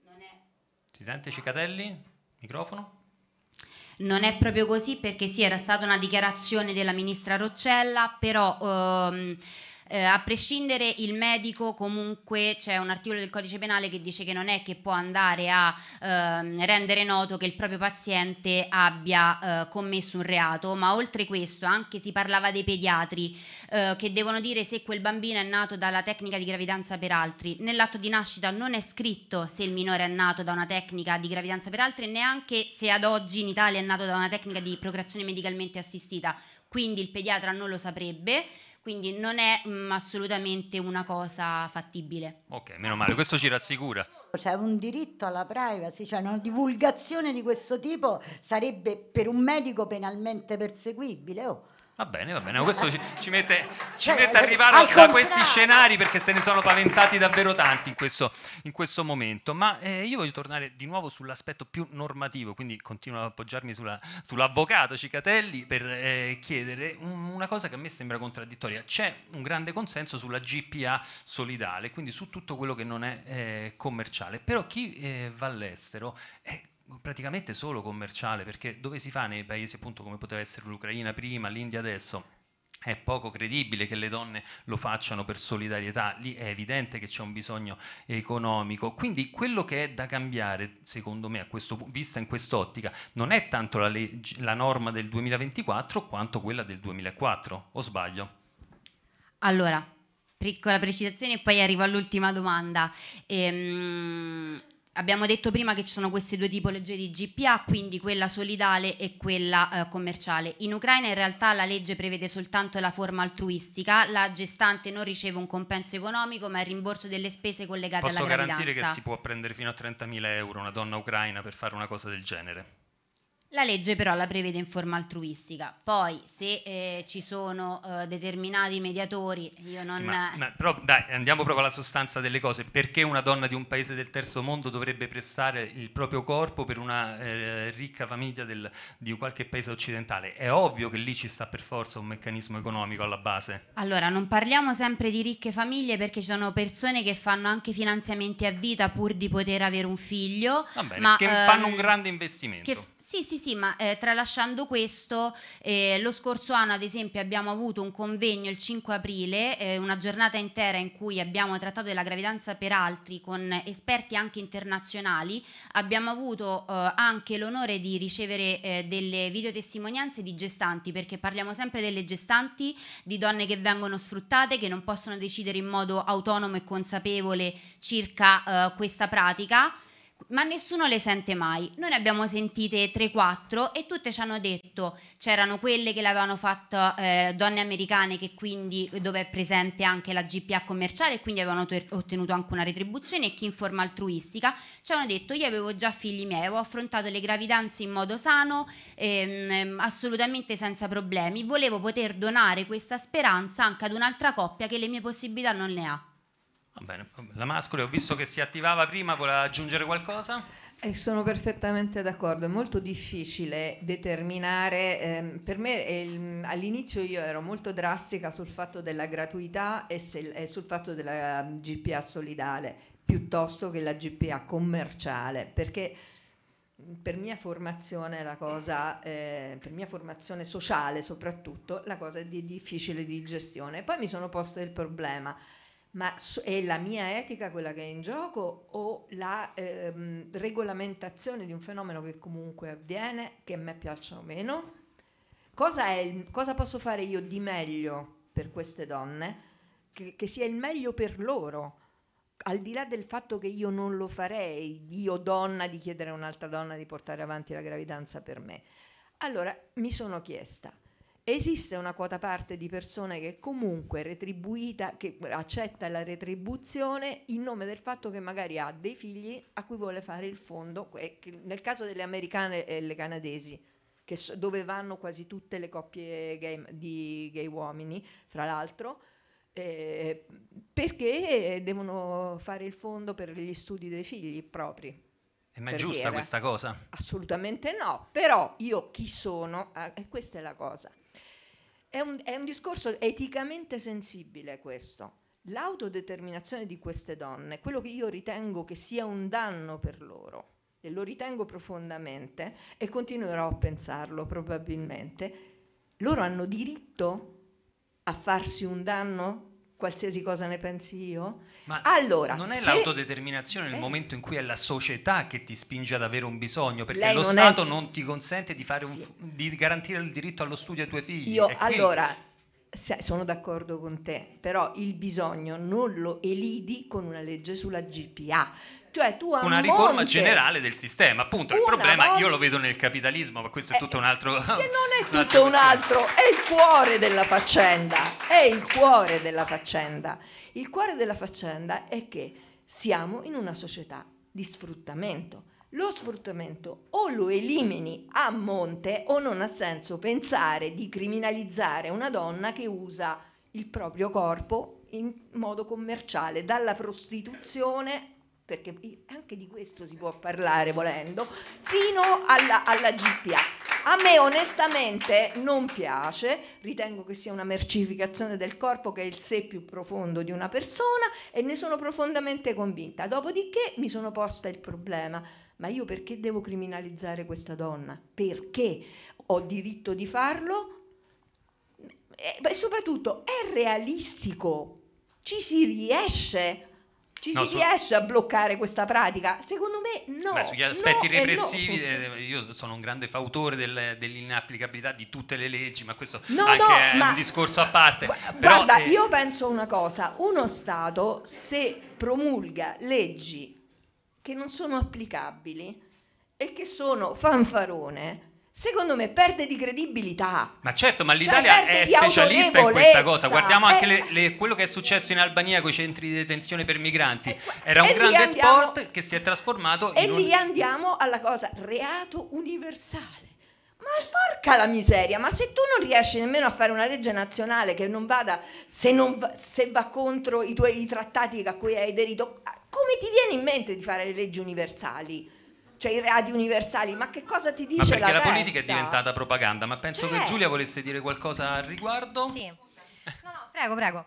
Non è... Si sente Cicatelli? Microfono? Non è proprio così perché sì, era stata una dichiarazione della ministra Roccella, però ehm, eh, a prescindere il medico comunque c'è un articolo del codice penale che dice che non è che può andare a eh, rendere noto che il proprio paziente abbia eh, commesso un reato, ma oltre questo anche si parlava dei pediatri eh, che devono dire se quel bambino è nato dalla tecnica di gravidanza per altri. Nell'atto di nascita non è scritto se il minore è nato da una tecnica di gravidanza per altri, neanche se ad oggi in Italia è nato da una tecnica di procreazione medicalmente assistita, quindi il pediatra non lo saprebbe. Quindi non è mh, mm, assolutamente una cosa fattibile. Ok, meno male, questo ci rassicura. C'è un diritto alla privacy, cioè una divulgazione di questo tipo sarebbe per un medico penalmente perseguibile. Oh Va bene, va bene, questo ci, ci mette, ci eh, mette eh, arrivare a questi scenari perché se ne sono paventati davvero tanti in questo, in questo momento, ma eh, io voglio tornare di nuovo sull'aspetto più normativo, quindi continuo ad appoggiarmi sulla, sull'avvocato Cicatelli per eh, chiedere un, una cosa che a me sembra contraddittoria. C'è un grande consenso sulla GPA solidale, quindi su tutto quello che non è eh, commerciale, però chi eh, va all'estero praticamente solo commerciale, perché dove si fa nei paesi appunto come poteva essere l'Ucraina prima, l'India adesso, è poco credibile che le donne lo facciano per solidarietà, lì è evidente che c'è un bisogno economico. Quindi quello che è da cambiare, secondo me, a questo, vista in quest'ottica, non è tanto la, legge, la norma del 2024 quanto quella del 2004, o sbaglio? Allora, piccola precisazione e poi arrivo all'ultima domanda. Ehm, abbiamo detto prima che ci sono queste due tipologie di GPA, quindi quella solidale e quella eh, commerciale. In Ucraina in realtà la legge prevede soltanto la forma altruistica, la gestante non riceve un compenso economico ma il rimborso delle spese collegate Posso alla gravidanza. Posso garantire che si può prendere fino a 30.000 euro una donna ucraina per fare una cosa del genere? La legge però la prevede in forma altruistica. Poi se eh, ci sono eh, determinati mediatori, io non... Sì, ma, ma, però dai, andiamo proprio alla sostanza delle cose. Perché una donna di un paese del terzo mondo dovrebbe prestare il proprio corpo per una eh, ricca famiglia del, di qualche paese occidentale? È ovvio che lì ci sta per forza un meccanismo economico alla base. Allora, non parliamo sempre di ricche famiglie perché ci sono persone che fanno anche finanziamenti a vita pur di poter avere un figlio. Va bene, ma, che ehm, fanno un grande investimento. Che sì, sì, sì, ma eh, tralasciando questo, eh, lo scorso anno ad esempio abbiamo avuto un convegno il 5 aprile, eh, una giornata intera in cui abbiamo trattato della gravidanza per altri con esperti anche internazionali, abbiamo avuto eh, anche l'onore di ricevere eh, delle videotestimonianze di gestanti, perché parliamo sempre delle gestanti, di donne che vengono sfruttate, che non possono decidere in modo autonomo e consapevole circa eh, questa pratica ma nessuno le sente mai. Noi ne abbiamo sentite 3-4 e tutte ci hanno detto, c'erano quelle che l'avevano fatta eh, donne americane che quindi, dove è presente anche la GPA commerciale e quindi avevano ottenuto anche una retribuzione e chi in forma altruistica ci hanno detto io avevo già figli miei, avevo affrontato le gravidanze in modo sano, ehm, assolutamente senza problemi, volevo poter donare questa speranza anche ad un'altra coppia che le mie possibilità non ne ha. Va bene, la Mascoli ho visto che si attivava prima, voleva aggiungere qualcosa? E eh, sono perfettamente d'accordo, è molto difficile determinare, ehm, per me eh, all'inizio io ero molto drastica sul fatto della gratuità e, se, e sul fatto della GPA solidale piuttosto che la GPA commerciale, perché per mia formazione, la cosa, eh, per mia formazione sociale soprattutto, la cosa è di difficile di gestione. Poi mi sono posto il problema ma è la mia etica quella che è in gioco o la ehm, regolamentazione di un fenomeno che comunque avviene, che a me piaccia o meno? Cosa, il, cosa posso fare io di meglio per queste donne? Che, che, sia il meglio per loro, al di là del fatto che io non lo farei, io donna, di chiedere a un'altra donna di portare avanti la gravidanza per me. Allora mi sono chiesta, esiste una quota parte di persone che comunque retribuita, che accetta la retribuzione in nome del fatto che magari ha dei figli a cui vuole fare il fondo, nel caso delle americane e le canadesi, so, dove vanno quasi tutte le coppie gay, di gay uomini, fra l'altro, eh, perché devono fare il fondo per gli studi dei figli propri. Eh, ma è giusta questa cosa? Assolutamente no, però io chi sono? Eh, questa è la cosa è un, è un discorso eticamente sensibile questo. L'autodeterminazione di queste donne quello che io ritengo che sia un danno per loro e lo ritengo profondamente e continuerò a pensarlo probabilmente. Loro hanno diritto a farsi un danno qualsiasi cosa ne pensi io. Ma allora, non è se... l'autodeterminazione nel eh. momento in cui è la società che ti spinge ad avere un bisogno, perché Lei lo non Stato è... non ti consente di, sì. un, di, garantire il diritto allo studio ai tuoi figli. Io allora quindi... sono d'accordo con te, però il bisogno non lo elidi con una legge sulla GPA, cioè tu una riforma monte... generale del sistema, appunto. il problema vol- io lo vedo nel capitalismo, ma questo è eh, tutto un altro. Se non è tutto un altro, è il cuore della faccenda. È il cuore della faccenda. Il cuore della faccenda è che siamo in una società di sfruttamento. Lo sfruttamento o lo elimini a monte o non ha senso pensare di criminalizzare una donna che usa il proprio corpo in modo commerciale, dalla prostituzione perché anche di questo si può parlare volendo, fino alla, alla GPA. A me onestamente non piace, ritengo che sia una mercificazione del corpo che è il sé più profondo di una persona e ne sono profondamente convinta. Dopodiché mi sono posta il problema, ma io perché devo criminalizzare questa donna? Perché ho diritto di farlo? E eh, soprattutto è realistico, ci si riesce ci no, si su... riesce a bloccare questa pratica? Secondo me no. Beh, sugli aspetti no repressivi no. Eh, io sono un grande fautore del, dell'inapplicabilità di tutte le leggi, ma questo no, è ma... un discorso a parte. Guarda, Però, eh... io penso una cosa, uno Stato se promulga leggi che non sono applicabili e che sono fanfarone, secondo me perde di credibilità. Ma certo, ma cioè, l'Italia cioè, è specialista in questa cosa. Guardiamo anche eh, le, le, quello che è successo in Albania con i centri di detenzione per migranti. Eh, Era un grande andiamo, sport che si è trasformato e in... E un... lì andiamo alla cosa, reato universale. Ma porca la miseria, ma se tu non riesci nemmeno a fare una legge nazionale che non vada, se, non va, se va contro i tuoi i trattati a cui hai aderito, come ti viene in mente di fare le leggi universali? cioè i reati universali, ma che cosa ti dice ma perché la, la politica è diventata propaganda, ma penso cioè. che certo. Giulia volesse dire qualcosa al riguardo. Sì. No, no, prego, prego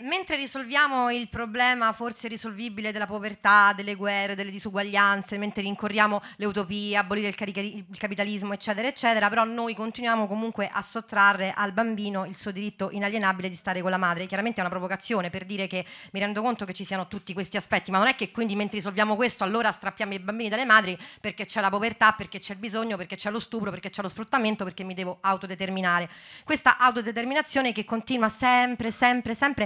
mentre risolviamo il problema forse risolvibile della povertà, delle guerre, delle disuguaglianze, mentre rincorriamo le utopie, abolire il, il capitalismo, eccetera, eccetera, però noi continuiamo comunque a sottrarre al bambino il suo diritto inalienabile di stare con la madre. Chiaramente è una provocazione per dire che mi rendo conto che ci siano tutti questi aspetti, ma non è che quindi mentre risolviamo questo allora strappiamo i bambini dalle madri perché c'è la povertà, perché c'è il bisogno, perché c'è lo stupro, perché c'è lo sfruttamento, perché mi devo autodeterminare. Questa autodeterminazione che continua sempre, sempre, sempre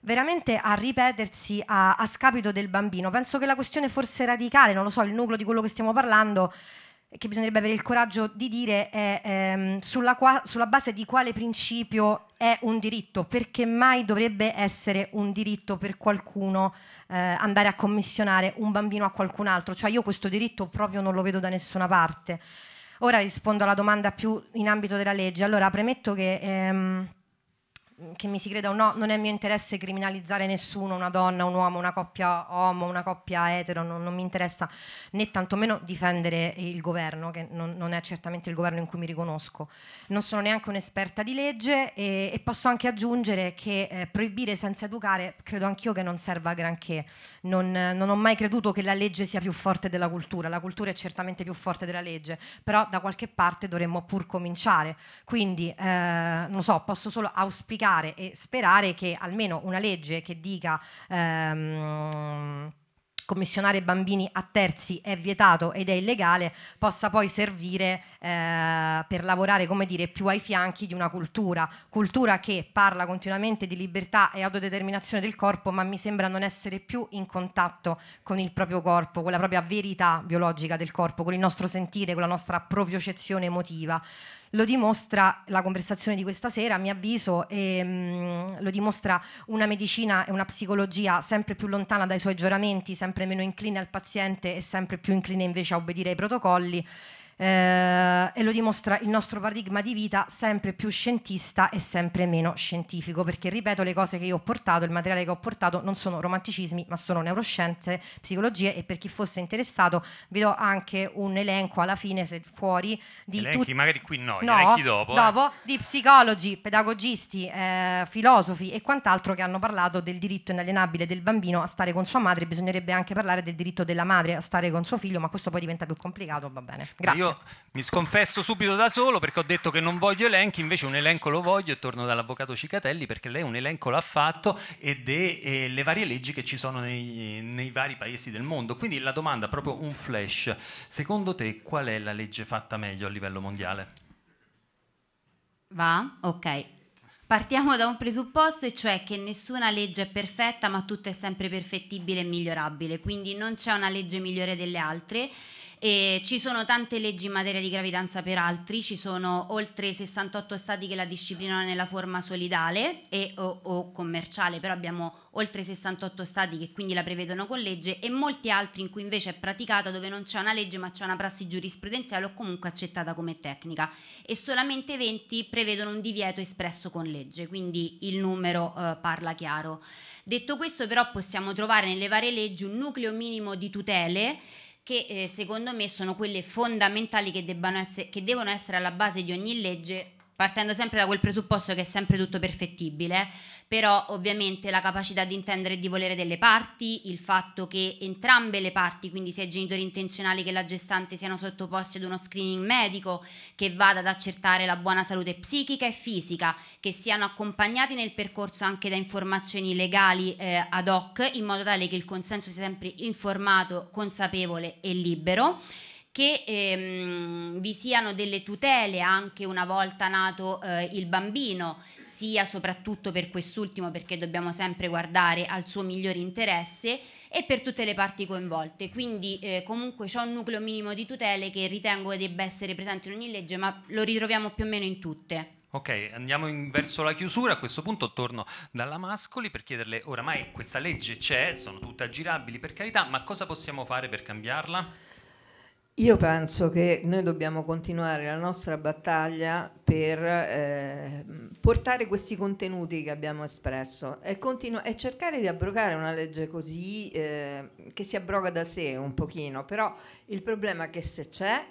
veramente a ripetersi a, a scapito del bambino. Penso che la questione forse radicale, non lo so, il nucleo di quello che stiamo parlando, che bisognerebbe avere il coraggio di dire è ehm, sulla, qua, sulla, base di quale principio è un diritto, perché mai dovrebbe essere un diritto per qualcuno eh, andare a commissionare un bambino a qualcun altro, cioè io questo diritto proprio non lo vedo da nessuna parte. Ora rispondo alla domanda più in ambito della legge, allora premetto che... Ehm, Mm, che mi si creda o no, non è mio interesse criminalizzare nessuno, una donna, un uomo, una coppia homo, una coppia etero, non, non mi interessa né tantomeno difendere il governo, che non, non, è certamente il governo in cui mi riconosco. Non sono neanche un'esperta di legge e, e, posso anche aggiungere che eh, proibire senza educare credo anch'io che non serva a granché. Non, non ho mai creduto che la legge sia più forte della cultura, la cultura è certamente più forte della legge, però da qualche parte dovremmo pur cominciare. Quindi, eh, non so, posso solo auspicare aspettare e sperare che almeno una legge che dica... Ehm, commissionare bambini a terzi è vietato ed è illegale, possa poi servire eh, per lavorare, come dire, più ai fianchi di una cultura, cultura che parla continuamente di libertà e autodeterminazione del corpo, ma mi sembra non essere più in contatto con il proprio corpo, con la propria verità biologica del corpo, con il nostro sentire, con la nostra propiocezione emotiva. Lo dimostra la conversazione di questa sera, a mio avviso, e, mh, mm, lo dimostra una medicina e una psicologia sempre più lontana dai suoi giuramenti, sempre meno incline al paziente e sempre più incline invece a obbedire ai protocolli eh, e lo dimostra il nostro paradigma di vita sempre più scientista e sempre meno scientifico, perché ripeto le cose che io ho portato, il materiale che ho portato non sono romanticismi, ma sono neuroscienze, psicologie e per chi fosse interessato vi do anche un elenco alla fine se fuori di elenchi, magari qui no, no elenchi dopo, eh. dopo eh. di psicologi, pedagogisti, eh, filosofi e quant'altro che hanno parlato del diritto inalienabile del bambino a stare con sua madre, bisognerebbe anche parlare del diritto della madre a stare con suo figlio, ma questo poi diventa più complicato, va bene. Grazie. Io mi sconfesso subito da solo perché ho detto che non voglio elenchi, invece un elenco lo voglio e torno dall'avvocato Cicatelli perché lei un elenco l'ha fatto e è eh, le varie leggi che ci sono nei, nei, vari paesi del mondo. Quindi la domanda, proprio un flash, secondo te qual è la legge fatta meglio a livello mondiale? Va? Ok. Partiamo da un presupposto e cioè che nessuna legge è perfetta ma tutto è sempre perfettibile e migliorabile, quindi non c'è una legge migliore delle altre e ci sono tante leggi in materia di gravidanza per altri, ci sono oltre 68 stati che la disciplinano nella forma solidale e, o, o commerciale, però abbiamo oltre 68 stati che quindi la prevedono con legge e molti altri in cui invece è praticata dove non c'è una legge ma c'è una prassi giurisprudenziale o comunque accettata come tecnica e solamente 20 prevedono un divieto espresso con legge, quindi il numero eh, parla chiaro. Detto questo però possiamo trovare nelle varie leggi un nucleo minimo di tutele che eh, secondo me sono quelle fondamentali che, essere, che devono essere alla base di ogni legge partendo sempre da quel presupposto che è sempre tutto perfettibile, però ovviamente la capacità di intendere e di volere delle parti, il fatto che entrambe le parti, quindi sia i genitori intenzionali che la gestante siano sottoposti ad uno screening medico che vada ad accertare la buona salute psichica e fisica, che siano accompagnati nel percorso anche da informazioni legali eh, ad hoc in modo tale che il consenso sia sempre informato, consapevole e libero che ehm, vi siano delle tutele anche una volta nato eh, il bambino, sia soprattutto per quest'ultimo perché dobbiamo sempre guardare al suo migliore interesse e per tutte le parti coinvolte. Quindi eh, comunque c'è un nucleo minimo di tutele che ritengo debba essere presente in ogni legge, ma lo ritroviamo più o meno in tutte. Ok, andiamo verso la chiusura. A questo punto torno dalla Mascoli per chiederle: oramai questa legge c'è, sono tutte aggirabili per carità, ma cosa possiamo fare per cambiarla? Io penso che noi dobbiamo continuare la nostra battaglia per eh, portare questi contenuti che abbiamo espresso e, e cercare di abrogare una legge così eh, che si abroga da sé un pochino, però il problema è che se c'è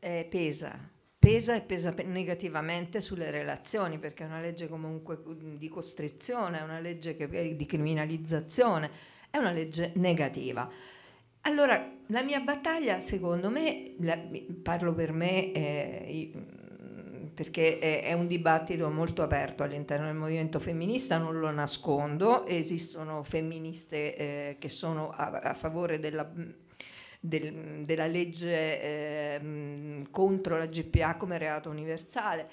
eh, pesa, pesa e pesa negativamente sulle relazioni perché è una legge comunque di costrizione, è una legge che, eh, di criminalizzazione, è una legge negativa. Allora la mia battaglia, secondo me, la, parlo per me, eh, perché è, è, un dibattito molto aperto all'interno del movimento femminista, non lo nascondo, esistono femministe eh, che sono a, a favore della del, della legge eh, contro la GPA come reato universale.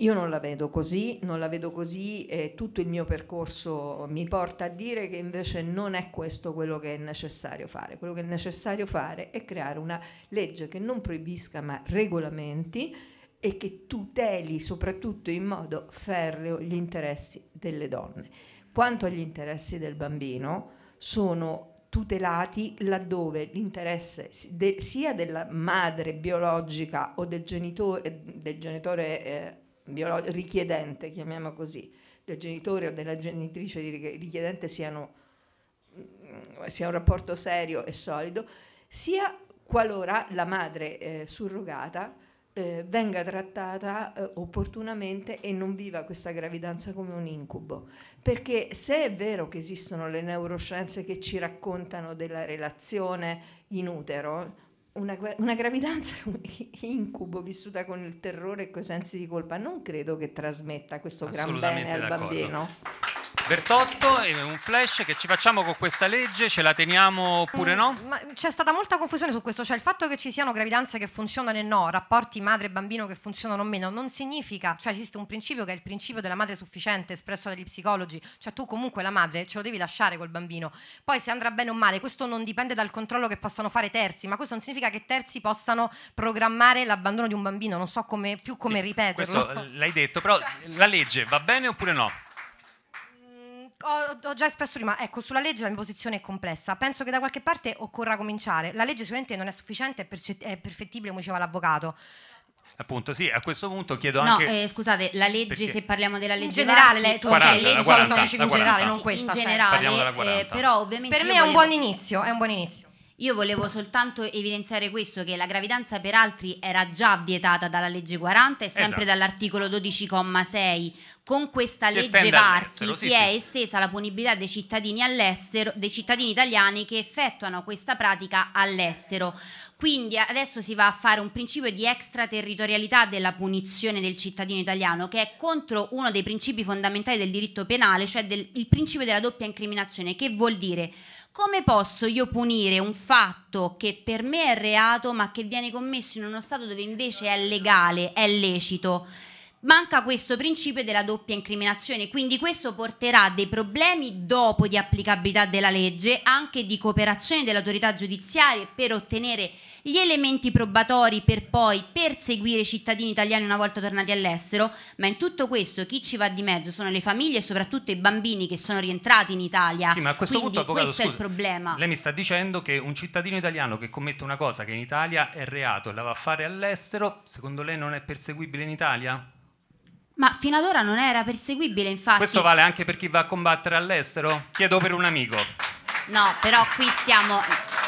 Io non la vedo così, non la vedo così e tutto il mio percorso mi porta a dire che invece non è questo quello che è necessario fare. Quello che è necessario fare è creare una legge che non proibisca ma regolamenti e che tuteli soprattutto in modo ferreo gli interessi delle donne. Quanto agli interessi del bambino, sono tutelati laddove l'interesse sia della madre biologica o del genitore, del genitore eh, richiedente, chiamiamo così, del genitore o della genitrice richiedente siano, mm, sia un rapporto serio e solido, sia qualora la madre eh, surrogata eh, venga trattata eh, opportunamente e non viva questa gravidanza come un incubo. Perché se è vero che esistono le neuroscienze che ci raccontano della relazione in utero, una, una, gravidanza incubo vissuta con il terrore e coi sensi di colpa non credo che trasmetta questo gran bene al bambino. Bertotto, è un flash che ci facciamo con questa legge, ce la teniamo oppure mm, no? Mm, c'è stata molta confusione su questo, cioè il fatto che ci siano gravidanze che funzionano e no, rapporti madre bambino che funzionano o meno, non significa, cioè esiste un principio che è il principio della madre sufficiente espresso dagli psicologi, cioè tu comunque la madre ce lo devi lasciare col bambino, poi se andrà bene o male, questo non dipende dal controllo che possano fare terzi, ma questo non significa che terzi possano programmare l'abbandono di un bambino, non so come, più come sì, ripeterlo. Questo l'hai detto, però la legge va bene oppure no? ho, già espresso prima, ecco, sulla legge la mia posizione è complessa. Penso che da qualche parte occorra cominciare. La legge sicuramente non è sufficiente, è, perfettibile, come diceva l'avvocato. Appunto, sì, a questo punto chiedo anche. No, eh, scusate, la legge, perché... se parliamo della legge. In generale, le, 40, le leggi sono 40, in generale, non questa. In generale, eh, però ovviamente. Per me è un, buon inizio, è un buon inizio. Io volevo soltanto evidenziare questo, che la gravidanza per altri era già vietata dalla legge 40 e sempre esatto. dall'articolo 12,6. Con questa si legge Varchi si sì, è estesa la punibilità dei cittadini all'estero, dei cittadini italiani che effettuano questa pratica all'estero. Quindi adesso si va a fare un principio di extraterritorialità della punizione del cittadino italiano che è contro uno dei principi fondamentali del diritto penale, cioè del, il principio della doppia incriminazione, che vuol dire come posso io punire un fatto che per me è reato ma che viene commesso in uno Stato dove invece è legale, è lecito? manca questo principio della doppia incriminazione, quindi questo porterà dei problemi dopo di applicabilità della legge, anche di cooperazione dell'autorità giudiziaria per ottenere gli elementi probatori per poi perseguire i cittadini italiani una volta tornati all'estero, ma in tutto questo chi ci va di mezzo sono le famiglie e soprattutto i bambini che sono rientrati in Italia. Sì, ma a questo Quindi punto, avvocato, questo scusa, è il problema. Lei mi sta dicendo che un cittadino italiano che commette una cosa che in Italia è reato e la va a fare all'estero, secondo lei non è perseguibile in Italia? Ma fino ad ora non era perseguibile, infatti. Questo vale anche per chi va a combattere all'estero? Chiedo per un amico. No, però qui siamo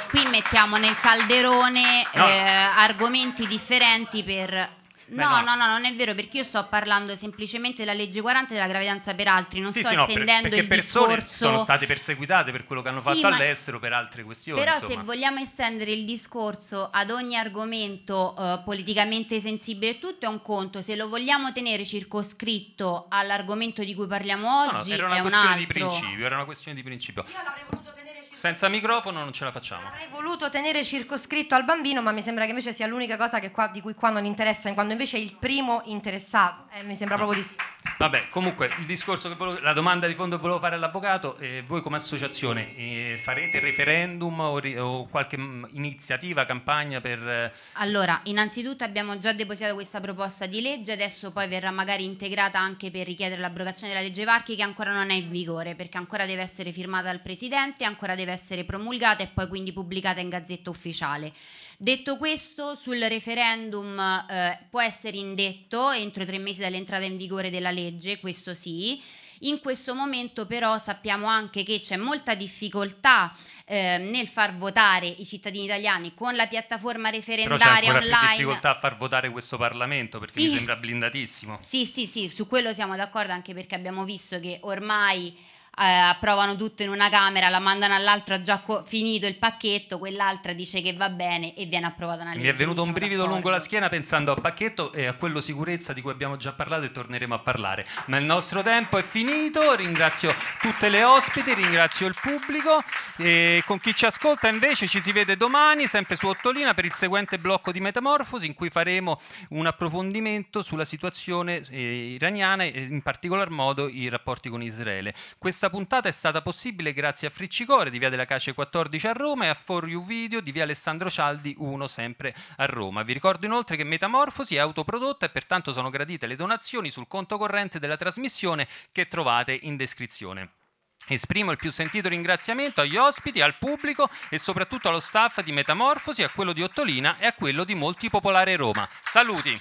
qui mettiamo nel calderone no. eh, argomenti differenti per Beh, no, no, no, non è vero perché io sto parlando semplicemente della legge 40 della gravidanza per altri, non sì, sto sì, estendendo no, per, il persone sono state perseguitate per quello che hanno sì, fatto all'estero per altre questioni. Però insomma. se vogliamo estendere il discorso ad ogni argomento eh, politicamente sensibile tutto è un conto, se lo vogliamo tenere circoscritto all'argomento di cui parliamo oggi no, no, era una è questione un di principio, era una questione di principio. Io l'avrei voluto tenere senza microfono non ce la facciamo. Avrei voluto tenere circoscritto al bambino, ma mi sembra che invece sia l'unica cosa qua, di cui qua non interessa, quando invece il primo interessa. Eh, mi sembra proprio di Vabbè, comunque il discorso che volevo, la domanda di fondo che volevo fare all'avvocato, eh, voi come associazione eh, farete referendum o, ri, o qualche mm, iniziativa, campagna per... Eh, allora, innanzitutto abbiamo già depositato questa proposta di legge, adesso poi verrà magari integrata anche per richiedere l'abrogazione della legge Varchi che ancora non è in vigore perché ancora deve essere firmata dal Presidente, ancora deve essere promulgata e poi quindi pubblicata in gazzetta ufficiale. Detto questo, sul referendum eh, può essere indetto entro tre mesi dall'entrata in vigore della legge, questo sì. In questo momento però sappiamo anche che c'è molta difficoltà eh, nel far votare i cittadini italiani con la piattaforma referendaria online. C'è difficoltà a far votare questo Parlamento perché sì. mi sembra blindatissimo. Sì, sì, sì, su quello siamo d'accordo anche perché abbiamo visto che ormai eh, approvano tutto in una camera, la mandano all'altra ha già finito il pacchetto, quell'altra dice che va bene e viene approvata una legge. Mi è venuto un brivido d'accordo. lungo la schiena pensando al pacchetto e a quello sicurezza di cui abbiamo già parlato e torneremo a parlare. Ma il nostro tempo è finito, ringrazio tutte le ospiti, ringrazio il pubblico e con chi ci ascolta invece ci si vede domani sempre su Ottolina per il seguente blocco di Metamorfosi in cui faremo un approfondimento sulla situazione eh, iraniana e in particolar modo i rapporti con Israele. Questa questa puntata è stata possibile grazie a Friccicore di Via della Cace 14 a Roma e a For You Video di Via Alessandro Cialdi 1 sempre a Roma. Vi ricordo inoltre che Metamorfosi è autoprodotta e pertanto sono gradite le donazioni sul conto corrente della trasmissione che trovate in descrizione. Esprimo il più sentito ringraziamento agli ospiti, al pubblico e soprattutto allo staff di Metamorfosi, a quello di Ottolina e a quello di Molti Popolare Roma. Saluti!